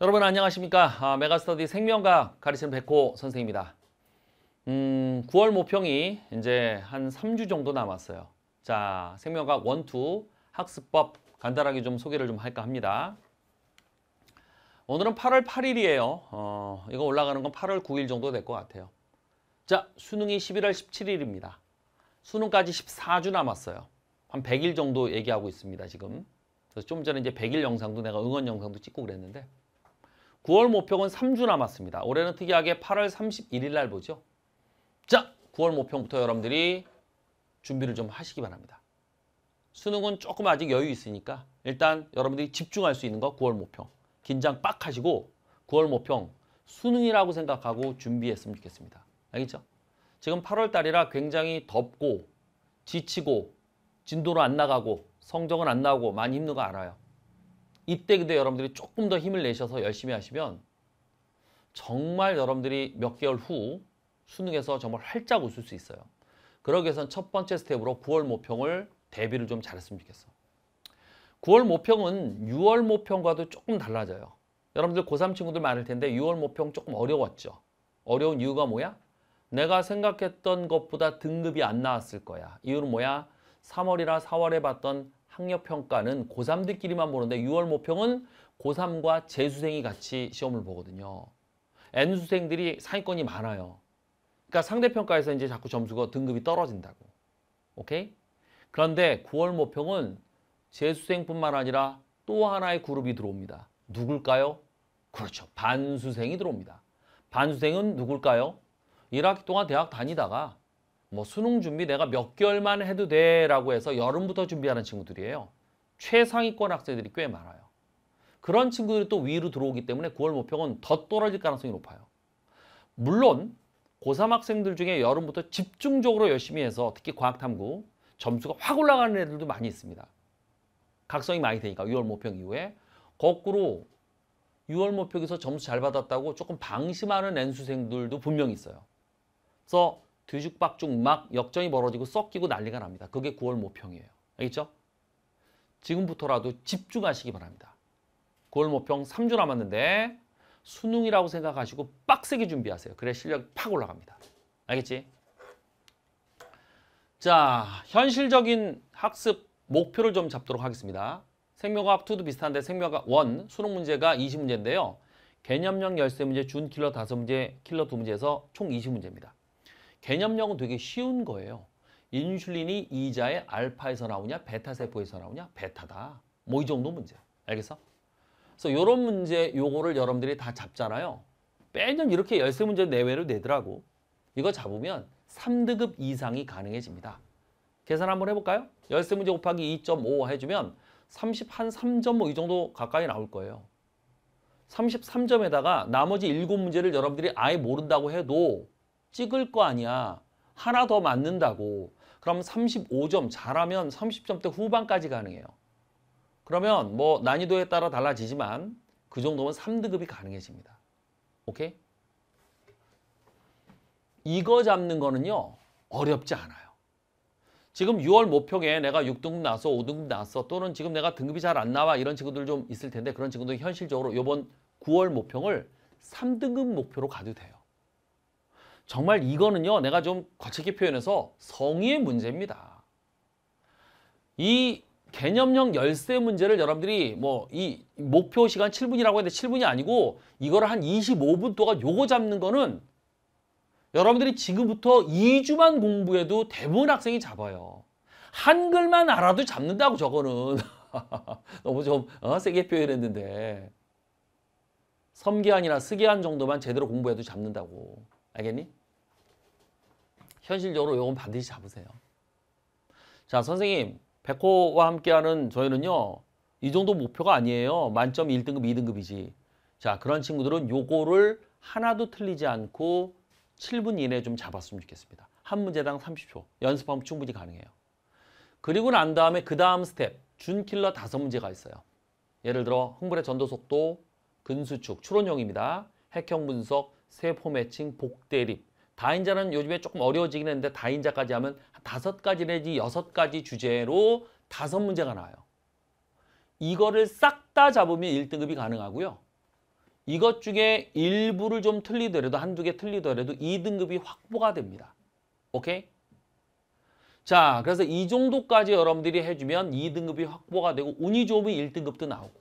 여러분 안녕하십니까 아, 메가스터디 생명과학 가르치는 백호 선생입니다 음, 9월 모평이 이제 한 3주 정도 남았어요 자 생명과학 원투 학습법 간단하게 좀 소개를 좀 할까 합니다 오늘은 8월 8일이에요 어, 이거 올라가는 건 8월 9일 정도 될 것 같아요 자 수능이 11월 17일입니다 수능까지 14주 남았어요 한 100일 정도 얘기하고 있습니다 지금 그래서 좀 전에 이제 100일 영상도 내가 응원 영상도 찍고 그랬는데 9월 모평은 3주 남았습니다. 올해는 특이하게 8월 31일 날 보죠. 자, 9월 모평부터 여러분들이 준비를 좀 하시기 바랍니다. 수능은 조금 아직 여유 있으니까 일단 여러분들이 집중할 수 있는 거 9월 모평. 긴장 빡 하시고 9월 모평 수능이라고 생각하고 준비했으면 좋겠습니다. 알겠죠? 지금 8월 달이라 굉장히 덥고 지치고 진도로 안 나가고 성적은 안 나오고 많이 힘든 거 알아요. 이때 근데 여러분들이 조금 더 힘을 내셔서 열심히 하시면 정말 여러분들이 몇 개월 후 수능에서 정말 활짝 웃을 수 있어요. 그러기 위해선 첫 번째 스텝으로 9월 모평을 대비를 좀 잘했으면 좋겠어. 9월 모평은 6월 모평과도 조금 달라져요. 여러분들 고3 친구들 많을 텐데 6월 모평 조금 어려웠죠. 어려운 이유가 뭐야? 내가 생각했던 것보다 등급이 안 나왔을 거야. 이유는 뭐야? 3월이나 4월에 봤던 학력평가는 고3들끼리만 보는데 6월 모평은 고3과 재수생이 같이 시험을 보거든요. N수생들이 상위권이 많아요. 그러니까 상대평가에서 이제 자꾸 점수가 등급이 떨어진다고. 오케이? 그런데 9월 모평은 재수생뿐만 아니라 또 하나의 그룹이 들어옵니다. 누굴까요? 그렇죠. 반수생이 들어옵니다. 반수생은 누굴까요? 1학기 동안 대학 다니다가 뭐 수능 준비 내가 몇 개월만 해도 돼 라고 해서 여름부터 준비하는 친구들이에요. 최상위권 학생들이 꽤 많아요. 그런 친구들이 또 위로 들어오기 때문에 9월 모평은 더 떨어질 가능성이 높아요. 물론 고3 학생들 중에 여름부터 집중적으로 열심히 해서 특히 과학탐구 점수가 확 올라가는 애들도 많이 있습니다. 각성이 많이 되니까 6월 모평 이후에 거꾸로 6월 모평에서 점수 잘 받았다고 조금 방심하는 N수생들도 분명히 있어요. 그래서 뒤죽박죽 막 역전이 벌어지고 섞이고 난리가 납니다. 그게 9월 모평이에요. 알겠죠? 지금부터라도 집중하시기 바랍니다. 9월 모평 3주 남았는데 수능이라고 생각하시고 빡세게 준비하세요. 그래 실력이 팍 올라갑니다. 알겠지? 자, 현실적인 학습 목표를 좀 잡도록 하겠습니다. 생명과학 2도 비슷한데 생명과학 1, 수능 문제가 20문제인데요. 개념형 열쇠 문제, 준 킬러 5문제, 킬러 2문제에서 총 20문제입니다. 개념력은 되게 쉬운 거예요. 인슐린이 이자의 알파에서 나오냐 베타세포에서 나오냐 베타다. 뭐 이 정도 문제. 알겠어? 그래서 이런 문제 요거를 여러분들이 다 잡잖아요. 매년 이렇게 열세 문제 내외로 내더라고. 이거 잡으면 3등급 이상이 가능해집니다. 계산 한번 해볼까요? 열세 문제 곱하기 2.5 해주면 31, 3점 뭐 이 정도 가까이 나올 거예요. 33점에다가 나머지 7문제를 여러분들이 아예 모른다고 해도 찍을 거 아니야. 하나 더 맞는다고. 그럼 35점 잘하면 30점대 후반까지 가능해요. 그러면 뭐 난이도에 따라 달라지지만 그 정도면 3등급이 가능해집니다. 오케이? 이거 잡는 거는요. 어렵지 않아요. 지금 6월 목표에 내가 6등급 나서 5등급 나서 또는 지금 내가 등급이 잘 안 나와 이런 친구들 좀 있을 텐데 그런 친구들 현실적으로 이번 9월 목표를 3등급 목표로 가도 돼요. 정말 이거는요 내가 좀과체게 표현해서 성의의 문제입니다. 이 개념형 열세 문제를 여러분들이 뭐 이 목표 시간 7분이라고 했는데 7분이 아니고 이거를 한 25분 동안 요거 잡는 거는 여러분들이 지금부터 2주만 공부해도 대부분 학생이 잡아요. 한글만 알아도 잡는다고 저거는. 너무 좀 어? 세게 표현했는데. 섬기한이나 스기한 정도만 제대로 공부해도 잡는다고. 알겠니? 현실적으로 이건 반드시 잡으세요. 자, 선생님. 백호와 함께하는 저희는요. 이 정도 목표가 아니에요. 만점 1등급, 2등급이지. 자, 그런 친구들은 요거를 하나도 틀리지 않고 7분 이내에 좀 잡았으면 좋겠습니다. 한 문제당 30초. 연습하면 충분히 가능해요. 그리고 난 다음에 그 다음 스텝. 준킬러 다섯 문제가 있어요. 예를 들어 흥분의 전도속도, 근수축, 추론형입니다. 핵형 분석, 세포 매칭, 복대립. 다인자는 요즘에 조금 어려워지긴 했는데 다인자까지 하면 다섯 가지 내지 여섯 가지 주제로 다섯 문제가 나와요. 이거를 싹 다 잡으면 1등급이 가능하고요. 이것 중에 일부를 좀 틀리더라도 한두 개 틀리더라도 2등급이 확보가 됩니다. 오케이? 자, 그래서 이 정도까지 여러분들이 해주면 2등급이 확보가 되고 운이 좋으면 1등급도 나오고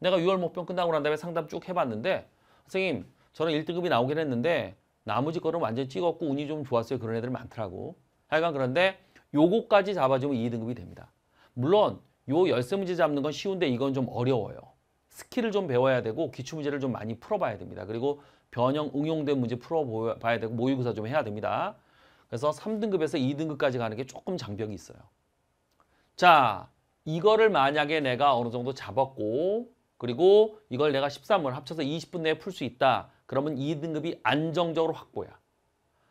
내가 6월 목표 끝나고 난 다음에 상담 쭉 해봤는데 선생님 저는 1등급이 나오긴 했는데 나머지 거는 완전히 찍었고 운이 좀 좋았어요. 그런 애들 많더라고. 하여간 그런데 요거까지 잡아주면 2등급이 됩니다. 물론 요 열쇠 문제 잡는 건 쉬운데 이건 좀 어려워요. 스킬을 좀 배워야 되고 기출 문제를 좀 많이 풀어봐야 됩니다. 그리고 변형 응용된 문제 풀어봐야 되고 모의고사 좀 해야 됩니다. 그래서 3등급에서 2등급까지 가는 게 조금 장벽이 있어요. 자, 이거를 만약에 내가 어느 정도 잡았고 그리고 이걸 내가 13번 합쳐서 20분 내에 풀 수 있다. 그러면 2등급이 안정적으로 확보야.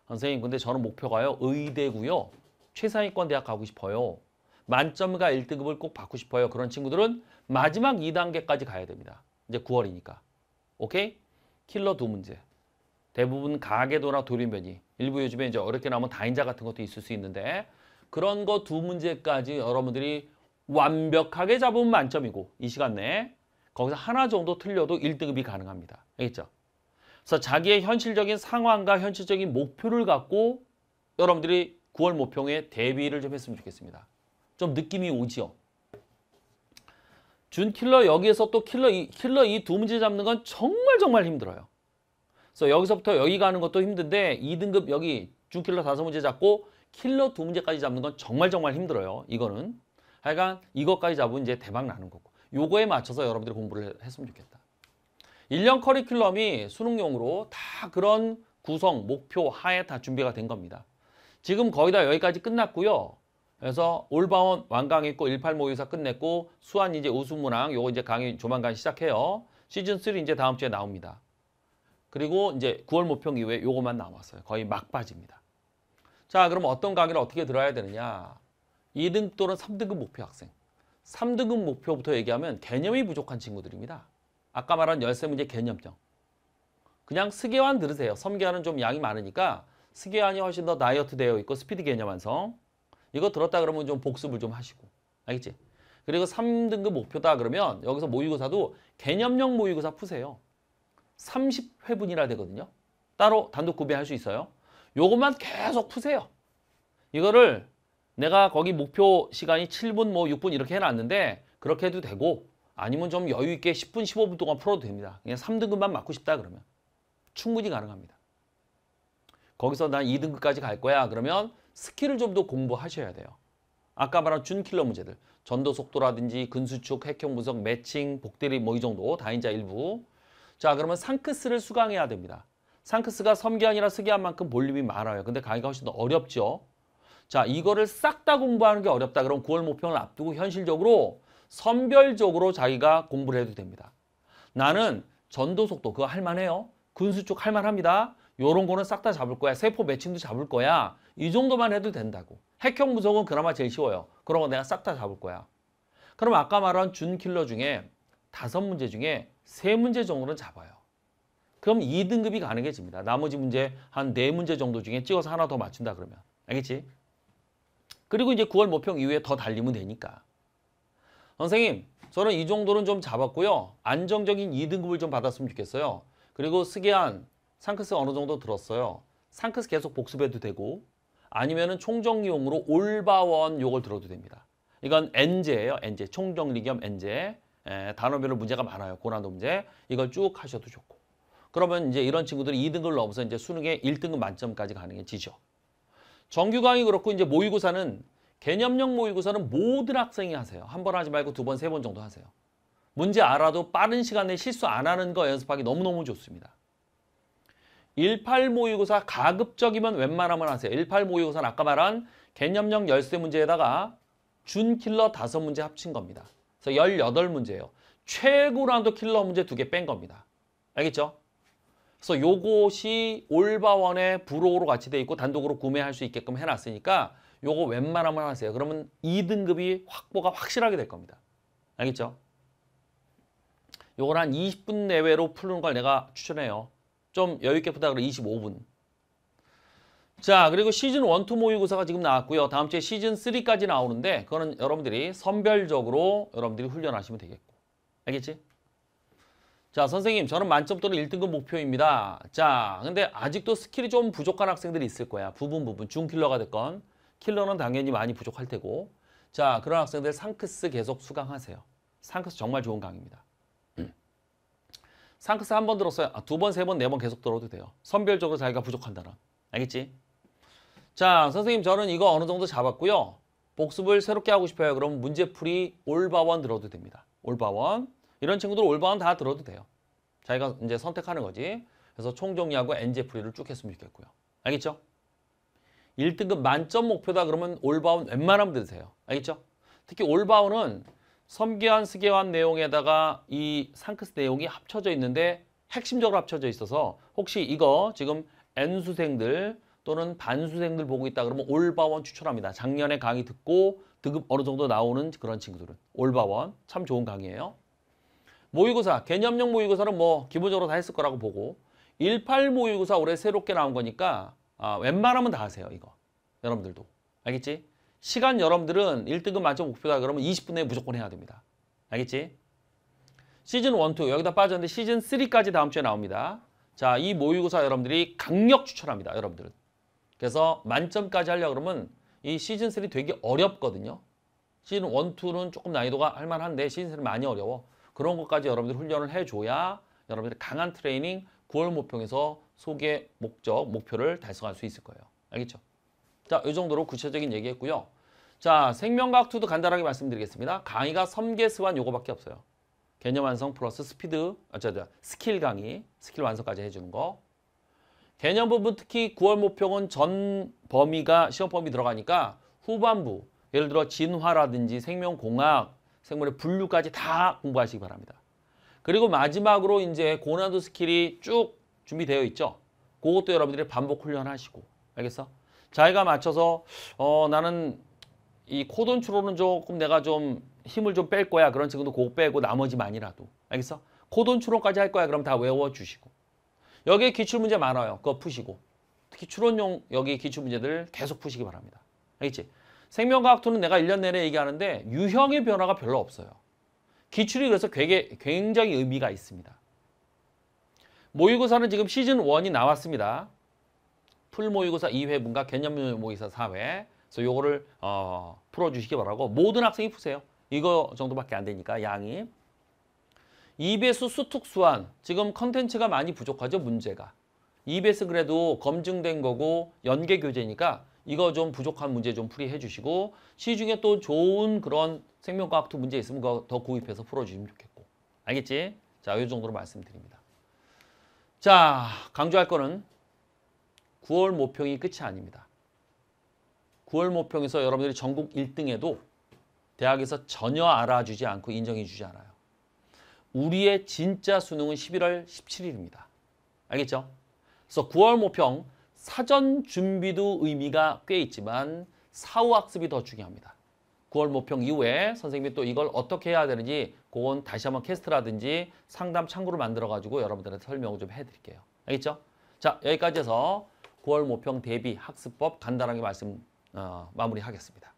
선생님 근데 저는 목표가요. 의대고요. 최상위권 대학 가고 싶어요. 만점과 1등급을 꼭 받고 싶어요. 그런 친구들은 마지막 2단계까지 가야 됩니다. 이제 9월이니까. 오케이? 킬러 두 문제. 대부분 가계도나 돌림변이 일부 요즘에 이제 어렵게 나오면 다인자 같은 것도 있을 수 있는데 그런 거 두 문제까지 여러분들이 완벽하게 잡으면 만점이고 이 시간 내에 거기서 하나 정도 틀려도 1등급이 가능합니다. 알겠죠? 그래서 자기의 현실적인 상황과 현실적인 목표를 갖고 여러분들이 9월 모평에 대비를 좀 했으면 좋겠습니다. 좀 느낌이 오지요. 준 킬러 여기에서 또 킬러 이 킬러 이 두 문제 잡는 건 정말 정말 힘들어요. 그래서 여기서부터 여기 가는 것도 힘든데 2등급 여기 준 킬러 다섯 문제 잡고 킬러 두 문제까지 잡는 건 정말 정말 힘들어요. 이거는 하여간 이것까지 잡으면 이제 대박 나는 거고 요거에 맞춰서 여러분들이 공부를 했으면 좋겠다. 1년 커리큘럼이 수능용으로 다 그런 구성, 목표 하에 다 준비가 된 겁니다. 지금 거의 다 여기까지 끝났고요. 그래서 올바원 완강했고 18 모의사 끝냈고 수완 이제 우수문항 요거 이제 강의 조만간 시작해요. 시즌 3 이제 다음 주에 나옵니다. 그리고 이제 9월 모평 이후에 요거만 남았어요. 거의 막바지입니다. 자, 그럼 어떤 강의를 어떻게 들어야 되느냐? 2등 또는 3등급 목표 학생. 3등급 목표부터 얘기하면 개념이 부족한 친구들입니다. 아까 말한 열쇠 문제 개념적 그냥 스계환 들으세요. 섬계환은 좀 양이 많으니까 스계환이 훨씬 더 다이어트 되어 있고 스피드 개념 완성. 이거 들었다 그러면 좀 복습을 좀 하시고. 알겠지? 그리고 3등급 목표다 그러면 여기서 모의고사도 개념형 모의고사 푸세요. 30회분이라 되거든요. 따로 단독 구비할 수 있어요. 요것만 계속 푸세요. 이거를 내가 거기 목표 시간이 7분 뭐 6분 이렇게 해놨는데 그렇게 해도 되고 아니면 좀 여유 있게 10분, 15분 동안 풀어도 됩니다. 그냥 3등급만 맞고 싶다 그러면 충분히 가능합니다. 거기서 난 2등급까지 갈 거야 그러면 스킬을 좀 더 공부하셔야 돼요. 아까 말한 준킬러 문제들 전도 속도라든지 근수축, 핵형 분석, 매칭, 복대리 뭐 이 정도 다인자 일부 자 그러면 상크스를 수강해야 됩니다. 상크스가 섬기안이라 쓰기한 만큼 볼륨이 많아요. 근데 강의가 훨씬 더 어렵죠. 자 이거를 싹 다 공부하는 게 어렵다. 그럼 9월 목표를 앞두고 현실적으로 선별적으로 자기가 공부를 해도 됩니다. 나는 전도속도 그거 할만해요. 군수 쪽 할만합니다. 요런 거는 싹 다 잡을 거야. 세포 매칭도 잡을 거야. 이 정도만 해도 된다고. 핵형 분석은 그나마 제일 쉬워요. 그런 거 내가 싹 다 잡을 거야. 그럼 아까 말한 준킬러 중에 다섯 문제 중에 세 문제 정도는 잡아요. 그럼 2등급이 가능해집니다. 나머지 문제 한 네문제 정도 중에 찍어서 하나 더 맞춘다 그러면. 알겠지? 그리고 이제 9월 모평 이후에 더 달리면 되니까. 선생님 저는 이 정도는 좀 잡았고요. 안정적인 2등급을 좀 받았으면 좋겠어요. 그리고 스기한 상크스 어느 정도 들었어요. 상크스 계속 복습해도 되고 아니면은 총정리용으로 올바원 요걸 들어도 됩니다. 이건 엔제예요. 엔제 총정리 겸 엔제 예, 단어별로 문제가 많아요. 고난도 문제 이걸 쭉 하셔도 좋고 그러면 이제 이런 친구들이 2등급을 넘어서 이제 수능에 1등급 만점까지 가능해지죠. 정규 강의 그렇고 이제 모의고사는 개념형 모의고사는 모든 학생이 하세요. 한 번 하지 말고 두 번, 세 번 정도 하세요. 문제 알아도 빠른 시간에 실수 안 하는 거 연습하기 너무너무 좋습니다. 18 모의고사 가급적이면 웬만하면 하세요. 18 모의고사는 아까 말한 개념형 열세 문제에다가 준킬러 다섯 문제 합친 겁니다. 그래서 18문제예요. 최고 라도 킬러 문제 두 개 뺀 겁니다. 알겠죠? 그래서 요것이 올바원의 브로우로 같이 돼 있고 단독으로 구매할 수 있게끔 해놨으니까 요거 웬만하면 하세요. 그러면 2등급이 확보가 확실하게 될 겁니다. 알겠죠? 요걸 한 20분 내외로 푸는 걸 내가 추천해요. 좀 여유 있게 푸다 그래 25분. 자 그리고 시즌 1, 2 모의고사가 지금 나왔고요. 다음 주에 시즌 3까지 나오는데 그거는 여러분들이 선별적으로 여러분들이 훈련하시면 되겠고. 알겠지? 자 선생님 저는 만점 또는 1등급 목표입니다. 자 근데 아직도 스킬이 좀 부족한 학생들이 있을 거야. 부분 부분 중킬러가 됐건 킬러는 당연히 많이 부족할 테고 자 그런 학생들 상크스 계속 수강하세요. 상크스 정말 좋은 강입니다. 의 음. 상크스 한 번 들었어요. 아, 두 번, 세 번, 네 번 계속 들어도 돼요. 선별적으로 자기가 부족한 단어. 알겠지? 자, 선생님 저는 이거 어느 정도 잡았고요. 복습을 새롭게 하고 싶어요. 그럼 문제풀이 올바원 들어도 됩니다. 올바원. 이런 친구들 올바원 다 들어도 돼요. 자기가 이제 선택하는 거지. 그래서 총정리하고 엔제풀이를 쭉 했으면 좋겠고요. 알겠죠? 1등급 만점 목표다 그러면 올바운 웬만하면 들세요 알겠죠? 특히 올바운은 섬계환, 스계환 내용에다가 이 상크스 내용이 합쳐져 있는데 핵심적으로 합쳐져 있어서 혹시 이거 지금 N수생들 또는 반수생들 보고 있다 그러면 올바원 추천합니다. 작년에 강의 듣고 등급 어느 정도 나오는 그런 친구들은 올바원 참 좋은 강의예요. 모의고사, 개념형 모의고사는 뭐 기본적으로 다 했을 거라고 보고 18 모의고사 올해 새롭게 나온 거니까 아, 웬만하면 다 하세요. 이거. 여러분들도. 알겠지? 시간 여러분들은 1등급 만점 목표다 그러면 20분 내에 무조건 해야 됩니다. 알겠지? 시즌 1, 2 여기다 빠졌는데 시즌 3까지 다음 주에 나옵니다. 자, 이 모의고사 여러분들이 강력 추천합니다. 여러분들은. 그래서 만점까지 하려 그러면 이 시즌 3 되게 어렵거든요. 시즌 1, 2는 조금 난이도가 할만한데 시즌 3는 많이 어려워. 그런 것까지 여러분들 훈련을 해줘야 여러분들 강한 트레이닝 9월 모평에서 소개 목적, 목표를 달성할 수 있을 거예요. 알겠죠? 자, 이 정도로 구체적인 얘기했고요. 자, 생명과학투도 간단하게 말씀드리겠습니다. 강의가 섬계스완 요거밖에 없어요. 개념 완성 플러스 스피드, 어 저, 저, 스킬 강의, 스킬 완성까지 해주는 거. 개념 부분 특히 9월 모평은 전 범위가, 시험 범위 들어가니까 후반부, 예를 들어 진화라든지 생명공학, 생물의 분류까지 다 공부하시기 바랍니다. 그리고 마지막으로 이제 고난도 스킬이 쭉 준비되어 있죠. 그것도 여러분들이 반복 훈련하시고 알겠어? 자기가 맞춰서 어 나는 이 코돈 추로는 조금 내가 좀 힘을 좀 뺄 거야. 그런 친구도 그거 빼고 나머지 만이라도 알겠어? 코돈 추론까지 할 거야. 그럼 다 외워주시고 여기에 기출문제 많아요. 그거 푸시고 특히 추론용 여기 기출문제들 계속 푸시기 바랍니다. 알겠지? 생명과학 2는 내가 1년 내내 얘기하는데 유형의 변화가 별로 없어요. 기출이 그래서 굉장히 의미가 있습니다. 모의고사는 지금 시즌1이 나왔습니다. 풀모의고사 2회 분과 개념모의고사 4회 그래서 요거를 어, 풀어주시기 바라고 모든 학생이 푸세요. 이거 정도밖에 안 되니까 양이. 2배수 수특 수환 지금 컨텐츠가 많이 부족하죠 문제가. 2배수 그래도 검증된 거고 연계 교재니까 이거 좀 부족한 문제 좀 풀이해 주시고 시중에 또 좋은 그런 생명과학투 문제 있으면 그거 더 구입해서 풀어주시면 좋겠고 알겠지? 자, 이 정도로 말씀드립니다. 자, 강조할 거는 9월 모평이 끝이 아닙니다. 9월 모평에서 여러분들이 전국 1등에도 대학에서 전혀 알아주지 않고 인정해주지 않아요. 우리의 진짜 수능은 11월 17일입니다. 알겠죠? 그래서 9월 모평 사전 준비도 의미가 꽤 있지만 사후 학습이 더 중요합니다. 9월 모평 이후에 선생님이 또 이걸 어떻게 해야 되는지 그건 다시 한번 캐스트라든지 상담 창구를 만들어가지고 여러분들한테 설명을 좀 해드릴게요. 알겠죠? 자 여기까지 해서 9월 모평 대비 학습법 간단하게 말씀 어, 마무리하겠습니다.